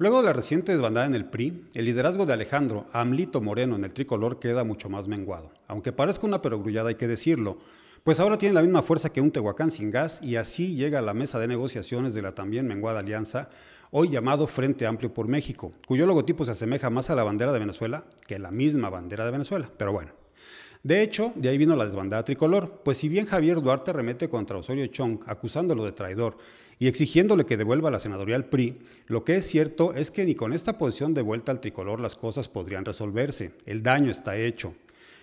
Luego de la reciente desbandada en el PRI, el liderazgo de Alejandro Amlito Moreno en el tricolor queda mucho más menguado. Aunque parezca una perogrullada, hay que decirlo, pues ahora tiene la misma fuerza que un Tehuacán sin gas y así llega a la mesa de negociaciones de la también menguada alianza, hoy llamado Frente Amplio por México, cuyo logotipo se asemeja más a la bandera de Venezuela que la misma bandera de Venezuela. Pero bueno, de hecho, de ahí vino la desbandada tricolor, pues si bien Javier Duarte remete contra Osorio Chong, acusándolo de traidor y exigiéndole que devuelva la senadoría al PRI, lo que es cierto es que ni con esta posición de vuelta al tricolor las cosas podrían resolverse. El daño está hecho.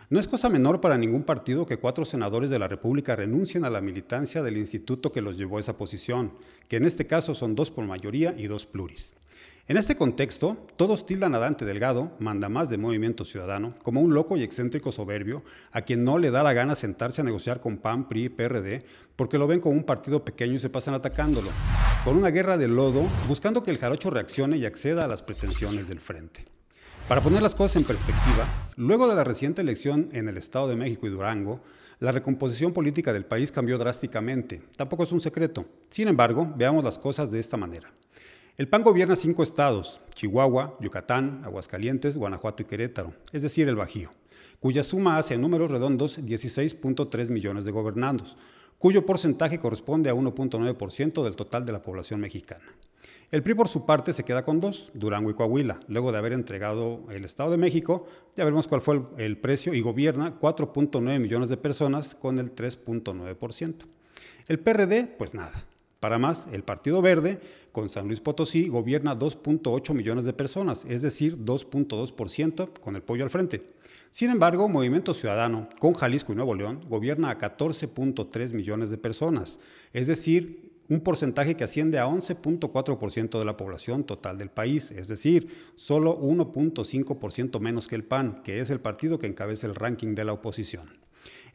No es cosa menor para ningún partido que cuatro senadores de la República renuncien a la militancia del instituto que los llevó a esa posición, que en este caso son dos por mayoría y dos pluris. En este contexto, todos tildan a Dante Delgado, más de Movimiento Ciudadano, como un loco y excéntrico soberbio a quien no le da la gana sentarse a negociar con PAN, PRI y PRD porque lo ven como un partido pequeño y se pasan atacándolo, con una guerra de lodo, buscando que el jarocho reaccione y acceda a las pretensiones del frente. Para poner las cosas en perspectiva, luego de la reciente elección en el Estado de México y Durango, la recomposición política del país cambió drásticamente. Tampoco es un secreto. Sin embargo, veamos las cosas de esta manera. El PAN gobierna cinco estados, Chihuahua, Yucatán, Aguascalientes, Guanajuato y Querétaro, es decir, el Bajío, cuya suma hace en números redondos 16.3 millones de gobernados, cuyo porcentaje corresponde a 1.9% del total de la población mexicana. El PRI, por su parte, se queda con dos, Durango y Coahuila, luego de haber entregado el Estado de México, ya veremos cuál fue el, precio, y gobierna 4.9 millones de personas con el 3.9%. El PRD, pues nada. Para más, el Partido Verde, con San Luis Potosí, gobierna 2.8 millones de personas, es decir, 2.2% con el pollo al frente. Sin embargo, Movimiento Ciudadano, con Jalisco y Nuevo León, gobierna a 14.3 millones de personas, es decir, un porcentaje que asciende a 11.4% de la población total del país, es decir, solo 1.5% menos que el PAN, que es el partido que encabeza el ranking de la oposición.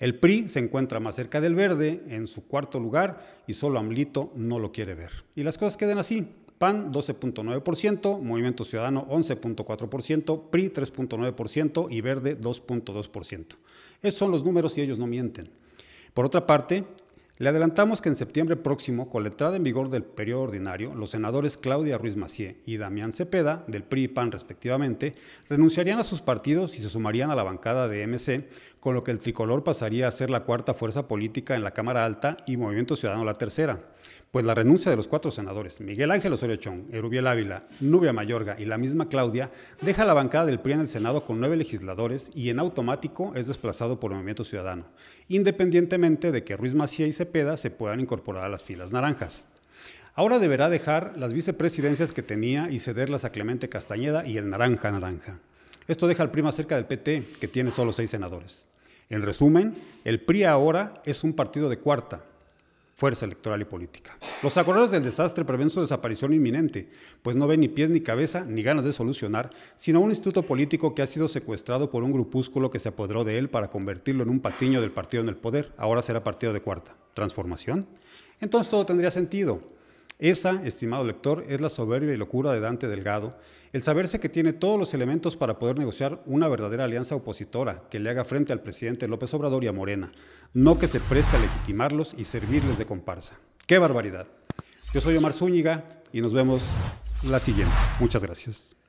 El PRI se encuentra más cerca del verde, en su cuarto lugar, y solo Amlito no lo quiere ver. Y las cosas quedan así. PAN 12.9%, Movimiento Ciudadano 11.4%, PRI 3.9% y Verde 2.2%. Esos son los números y ellos no mienten. Por otra parte, le adelantamos que en septiembre próximo, con la entrada en vigor del periodo ordinario, los senadores Claudia Ruiz Macié y Damián Cepeda, del PRI y PAN respectivamente, renunciarían a sus partidos y se sumarían a la bancada de MC, con lo que el tricolor pasaría a ser la cuarta fuerza política en la Cámara Alta y Movimiento Ciudadano la tercera. Pues la renuncia de los cuatro senadores, Miguel Ángel Osorio Chong, Erubiel Ávila, Nubia Mayorga y la misma Claudia, deja la bancada del PRI en el Senado con nueve legisladores y en automático es desplazado por el Movimiento Ciudadano, independientemente de que Ruiz Macía y Cepeda se puedan incorporar a las filas naranjas. Ahora deberá dejar las vicepresidencias que tenía y cederlas a Clemente Castañeda y el Naranja Naranja. Esto deja al PRI más cerca del PT, que tiene solo seis senadores. En resumen, el PRI ahora es un partido de cuarta, fuerza electoral y política. Los acuerdos del desastre prevén su desaparición inminente, pues no ven ni pies ni cabeza ni ganas de solucionar, sino un instituto político que ha sido secuestrado por un grupúsculo que se apoderó de él para convertirlo en un patiño del partido en el poder, ahora será partido de cuarta. ¿Transformación? Entonces todo tendría sentido. Esa, estimado lector, es la soberbia y locura de Dante Delgado, el saberse que tiene todos los elementos para poder negociar una verdadera alianza opositora que le haga frente al presidente López Obrador y a Morena, no que se preste a legitimarlos y servirles de comparsa. ¡Qué barbaridad! Yo soy Omar Zúñiga y nos vemos la siguiente. Muchas gracias.